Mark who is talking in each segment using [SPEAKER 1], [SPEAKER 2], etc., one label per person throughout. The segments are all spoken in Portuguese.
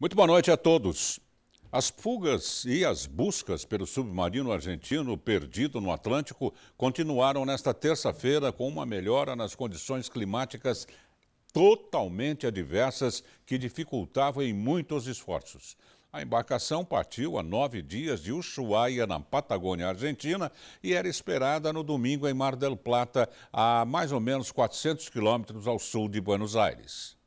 [SPEAKER 1] Muito boa noite a todos. As fugas e as buscas pelo submarino argentino perdido no Atlântico continuaram nesta terça-feira com uma melhora nas condições climáticas totalmente adversas que dificultavam em muito os esforços. A embarcação partiu há nove dias de Ushuaia, na Patagônia Argentina, e era esperada no domingo em Mar del Plata, a mais ou menos 400 quilômetros ao sul de Buenos Aires.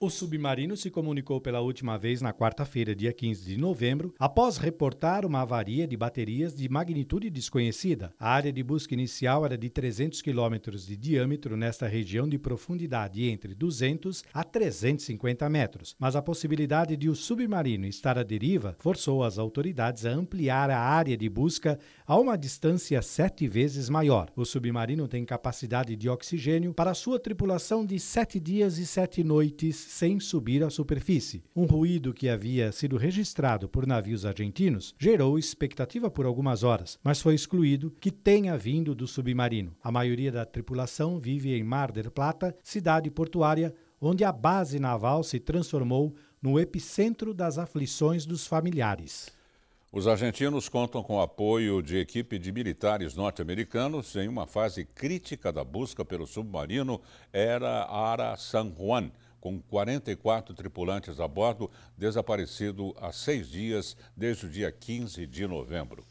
[SPEAKER 2] O submarino se comunicou pela última vez na quarta-feira, dia 15 de novembro, após reportar uma avaria de baterias de magnitude desconhecida. A área de busca inicial era de 300 quilômetros de diâmetro nesta região de profundidade entre 200 a 350 metros, mas a possibilidade de o submarino estar à deriva forçou as autoridades a ampliar a área de busca a uma distância sete vezes maior. O submarino tem capacidade de oxigênio para sua tripulação de sete dias e sete noites sem subir à superfície. Um ruído que havia sido registrado por navios argentinos gerou expectativa por algumas horas, mas foi excluído que tenha vindo do submarino. A maioria da tripulação vive em Mar del Plata, cidade portuária onde a base naval se transformou no epicentro das aflições dos familiares.
[SPEAKER 1] Os argentinos contam com o apoio de equipe de militares norte-americanos em uma fase crítica da busca pelo submarino era Ara San Juan, com 44 tripulantes a bordo, desaparecido há seis dias, desde o dia 15 de novembro.